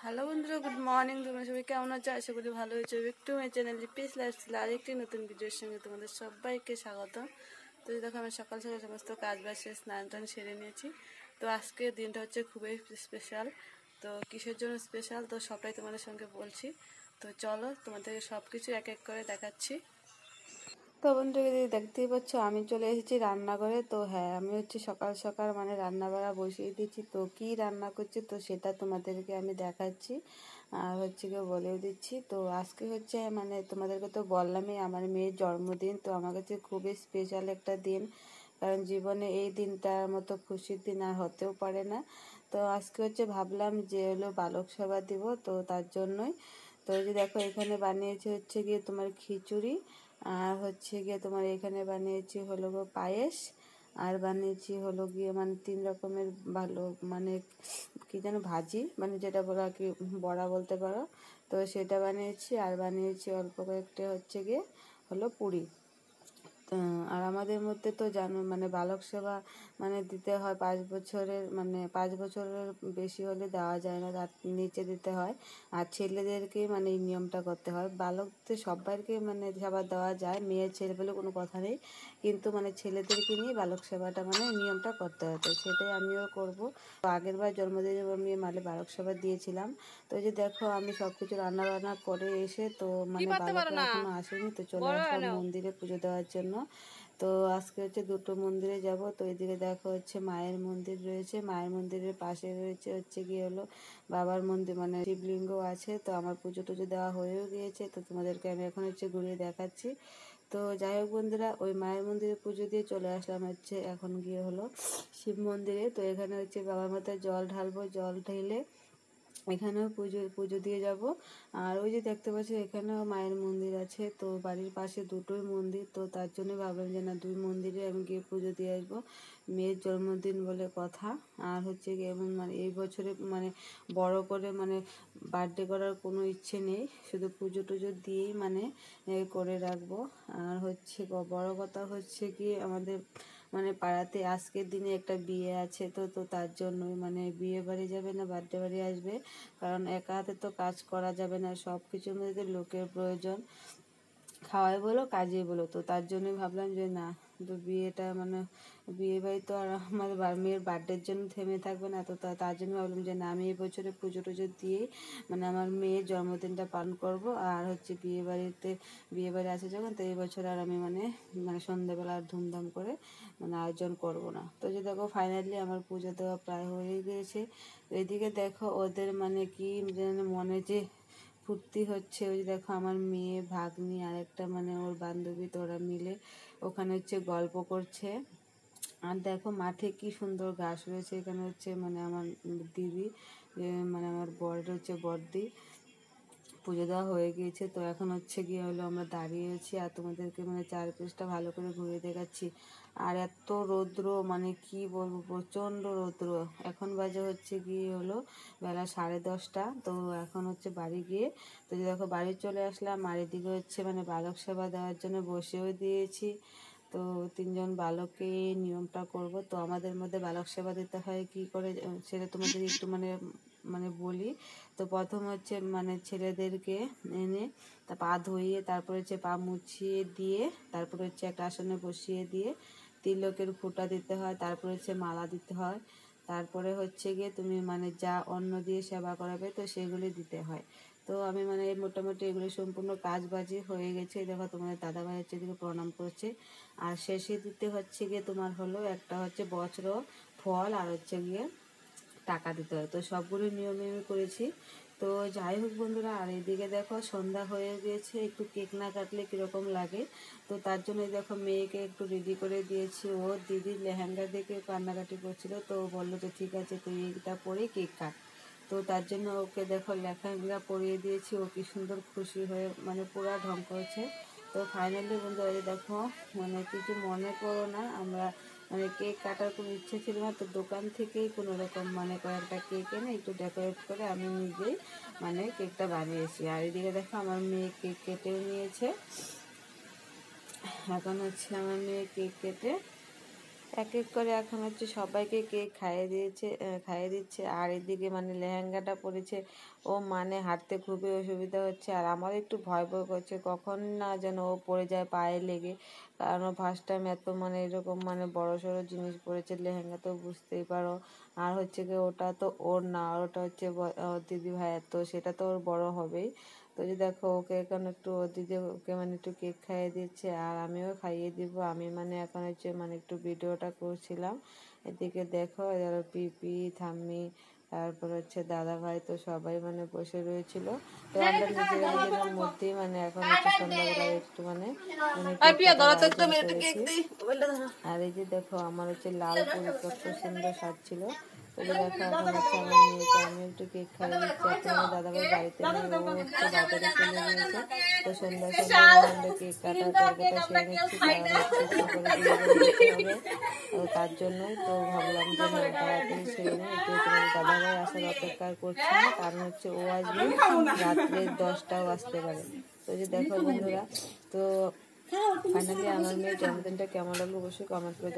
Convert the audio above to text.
hello বন্ধুরা good morning তোমরা সবাই কেমন আছো আশা করি ভালো হয়েছে একটু আমার চ্যানেলে পিস লাইফস্টাইল একটি নতুন ভিডিওর সঙ্গে তোমাদের সবাইকে স্বাগত তো দেখো আমি সকাল সকাল সমস্ত কাজ বাসে স্নান টান সেরে নিয়েছি তো আজকে দিনটা হচ্ছে খুবই স্পেশাল তো কিসের জন্য স্পেশাল তো সবাই তোমাদের সঙ্গে বলছি তো চলো তোমাদেরকে সব কিছু এক এক করে দেখাচ্ছি তো বন্ধুরা দেখতেই পাচ্ছ আমি চলে এসেছি রান্নাঘরে তো হ্যাঁ আমি হচ্ছে সকাল সকাল মানে রান্নাবাড়া বসিয়ে দিচ্ছি তো কি রান্না করছি তো সেটা তোমাদেরকে আমি দেখাচ্ছি আর হচ্ছে গিয়ে বলেও দিচ্ছি তো আজকে হচ্ছে মানে তোমাদেরকে তো বললামই আমার মেয়ের জন্মদিন তো আমার কাছে খুবই স্পেশাল একটা দিন কারণ জীবনে এই দিনটার মতো খুশির দিন আর হতেও পারে না তো আজকে হচ্ছে ভাবলাম যে হলো বালক সভা দিব তো তার জন্যই তো যে দেখো এখানে বানিয়েছি হচ্ছে গিয়ে তোমার খিচুড়ি আর হচ্ছে গিয়ে তোমার এখানে বানিয়েছি হলো গো পায়েস আর বানিয়েছি হলো গিয়ে মানে তিন রকমের ভালো মানে কি যেন ভাজি মানে যেটা বলো আর কি বড়া বলতে পারো তো সেটা বানিয়েছি আর বানিয়েছি অল্প কয়েকটা হচ্ছে গিয়ে হলো পুরি আর আমাদের মধ্যে তো জানো মানে বালক সেবা মানে দিতে হয় পাঁচ বছরের মানে পাঁচ বছরের বেশি হলে দেওয়া যায় না তার নিচে দিতে হয় আর ছেলেদেরকে মানে এই নিয়মটা করতে হয় বালকদের সবাইকে মানে সেবা দেওয়া যায় মেয়ে ছেলে বলে কোনো কথা নেই কিন্তু মানে ছেলেদেরকে নিয়ে বালক সেবাটা মানে নিয়মটা করতে হয় তো সেটাই আমিও করব তো আগের বার জন্মদিনে আমি মানে বালক সেবা দিয়েছিলাম তো যে দেখো আমি সব কিছু রান্না বান্না করে এসে তো মানে বালক এখনো আসেনি তো চলে আসলাম মন্দিরে পুজো দেওয়ার জন্য তো আজকে হচ্ছে দুটো মন্দিরে যাব তো এদিকে দেখো হচ্ছে মায়ের মন্দির রয়েছে মায়ের মন্দিরের পাশে রয়েছে হচ্ছে গিয়ে হলো বাবার মন্দির মানে শিবলিঙ্গ আছে তো আমার পুজো টুজো দেওয়া হয়েও গিয়েছে তো তোমাদেরকে আমি এখন হচ্ছে ঘুরিয়ে দেখাচ্ছি তো যাই হোক বন্ধুরা ওই মায়ের মন্দিরে পুজো দিয়ে চলে আসলাম হচ্ছে এখন গিয়ে হলো শিব মন্দিরে তো এখানে হচ্ছে বাবার মাথায় জল ঢালবো জল ঢেলে এখানেও পুজো পুজো দিয়ে যাব আর ওই যে দেখতে পাচ্ছি এখানেও মায়ের মন্দির আছে তো বাড়ির পাশে দুটোই মন্দির তো তার জন্য ভাবলাম যে না দুই মন্দিরে আমি গিয়ে পুজো দিয়ে আসবো মেয়ের জন্মদিন বলে কথা আর হচ্ছে গিয়ে মানে এই বছরে মানে বড় করে মানে বার্থডে করার কোনো ইচ্ছে নেই শুধু পুজো টুজো দিয়েই মানে করে রাখবো আর হচ্ছে বড় কথা হচ্ছে কি আমাদের মানে পাড়াতে আজকের দিনে একটা বিয়ে আছে তো তো তার জন্য মানে বিয়ে বাড়ি যাবে না বার্থডে বাড়ি আসবে কারণ একা হাতে তো কাজ করা যাবে না সব কিছুর মধ্যে লোকের প্রয়োজন খাওয়াই বলো কাজে বলো তো তার জন্যই ভাবলাম যে না কিন্তু বিয়েটা মানে বিয়ে বাড়ি তো আর আমার মেয়ের বার্থডের জন্য থেমে থাকবে না তো তার জন্য ভাবলাম যে না আমি এই বছরে পুজো টুজো দিয়েই মানে আমার মেয়ের জন্মদিনটা পালন করব আর হচ্ছে বিয়ে বাড়িতে বিয়ে বাড়ি আছে যখন তো এই বছর আর আমি মানে মানে সন্ধ্যেবেলা আর ধুমধাম করে মানে আয়োজন করব না তো যে দেখো ফাইনালি আমার পুজো দেওয়া প্রায় হয়ে গিয়েছে এদিকে দেখো ওদের মানে কি মনে যে ফুর্তি হচ্ছে ওই দেখো আমার মেয়ে ভাগ্নি আর একটা মানে ওর বান্ধবী তোরা মিলে ওখানে হচ্ছে গল্প করছে আর দেখো মাঠে কি সুন্দর ঘাস রয়েছে এখানে হচ্ছে মানে আমার দিদি মানে আমার বরের হচ্ছে বর্দি পুজো দেওয়া হয়ে গিয়েছে তো এখন হচ্ছে গিয়ে হলো আমরা দাঁড়িয়ে আছি আর তোমাদেরকে মানে চারপাশটা ভালো করে ঘুরে দেখাচ্ছি আর এত রৌদ্র মানে কি বলবো প্রচণ্ড রৌদ্র এখন বাজে হচ্ছে গিয়ে হলো বেলা সাড়ে দশটা তো এখন হচ্ছে বাড়ি গিয়ে তো দেখো বাড়ি চলে আসলাম আর এদিকে হচ্ছে মানে বালক সেবা দেওয়ার জন্য বসেও দিয়েছি তো তিনজন বালকে নিয়মটা করব তো আমাদের মধ্যে বালক সেবা দিতে হয় কি করে সেটা তোমাদের একটু মানে মানে বলি তো প্রথম হচ্ছে মানে ছেলেদেরকে এনে তা পা ধুয়ে তারপরে হচ্ছে পা মুছিয়ে দিয়ে তারপরে হচ্ছে একটা আসনে বসিয়ে দিয়ে তিলকের ফুটা দিতে হয় তারপরে হচ্ছে মালা দিতে হয় তারপরে হচ্ছে গিয়ে তুমি মানে যা অন্ন দিয়ে সেবা করাবে তো সেগুলি দিতে হয় তো আমি মানে মোটামুটি এগুলো সম্পূর্ণ কাজ বাজি হয়ে গেছে দেখো তোমাদের দাদাভাই হচ্ছে এদিকে প্রণাম করছে আর শেষে দিতে হচ্ছে গিয়ে তোমার হলো একটা হচ্ছে বছর ফল আর হচ্ছে গিয়ে টাকা দিতে হয় তো সবগুলো নিয়মে আমি করেছি তো যাই হোক বন্ধুরা আর এদিকে দেখো সন্ধ্যা হয়ে গেছে একটু কেক না কাটলে কীরকম লাগে তো তার জন্য দেখো মেয়েকে একটু রেডি করে দিয়েছি ও দিদির লেহেঙ্গা দেখে কান্নাকাটি করছিল তো বললো যে ঠিক আছে তুই এইটা পরে কেক কাট তো তার জন্য ওকে দেখো লেখাগুলা পড়িয়ে দিয়েছি ও কি সুন্দর খুশি হয়ে মানে পুরা ঢং করেছে তো ফাইনালি বন্ধুরা দেখো মানে কিছু মনে করো না আমরা মানে কেক কাটার কোনো ইচ্ছে ছিল না তো দোকান থেকেই কোনো রকম মানে কয়েকটা কেক এনে একটু ডেকোরেট করে আমি নিজেই মানে কেকটা বানিয়েছি আর এদিকে দেখো আমার মেয়ে কেক কেটেও নিয়েছে এখন হচ্ছে আমার মেয়ে কেক কেটে এক এক করে এখন হচ্ছে সবাইকে কেক খাইয়ে দিয়েছে খাইয়ে দিচ্ছে আর এদিকে মানে লেহেঙ্গাটা পরেছে ও মানে হাঁটতে খুবই অসুবিধা হচ্ছে আর আমার একটু ভয় ভয় করছে কখন না যেন ও পড়ে যায় পায়ে লেগে কারণ ফার্স্ট টাইম এত মানে এরকম মানে বড় সড়ো জিনিস পরেছে লেহেঙ্গা তো বুঝতেই পারো আর হচ্ছে কি ওটা তো ওর না ওটা হচ্ছে দিদি ভাইয়ের তো সেটা তো ওর বড় হবেই তো যে দেখো ওকে এখন একটু দিদি ওকে মানে একটু কেক খাইয়ে দিচ্ছে আর আমিও খাইয়ে দিব আমি মানে এখন হচ্ছে মানে একটু ভিডিওটা করছিলাম এদিকে দেখো পিপি থাম্মি তারপর হচ্ছে দাদা ভাই তো সবাই মানে বসে রয়েছিল তো আমরা মধ্যেই মানে এখন হচ্ছে সন্ধ্যাবেলা একটু মানে, মানে আর এই যে দেখো আমার হচ্ছে লাল কত সুন্দর সাজছিল ছিল দেখো আমি একটু কেক খাইয়ে বাড়িতে তো সন্ধ্যা কেক তো তার জন্য তো ভাবলাম যে না তাড়াতাড়ি দাদাভাই আসার অপেক্ষা করছে কারণ হচ্ছে ও আসবে রাত্রে দশটাও আসতে পারে তো যে দেখো বন্ধুরা তো ফাইনালি আমার মেয়ে জন্মদিনটা কেমন লাগলো অবশ্যই কমেন্ট করে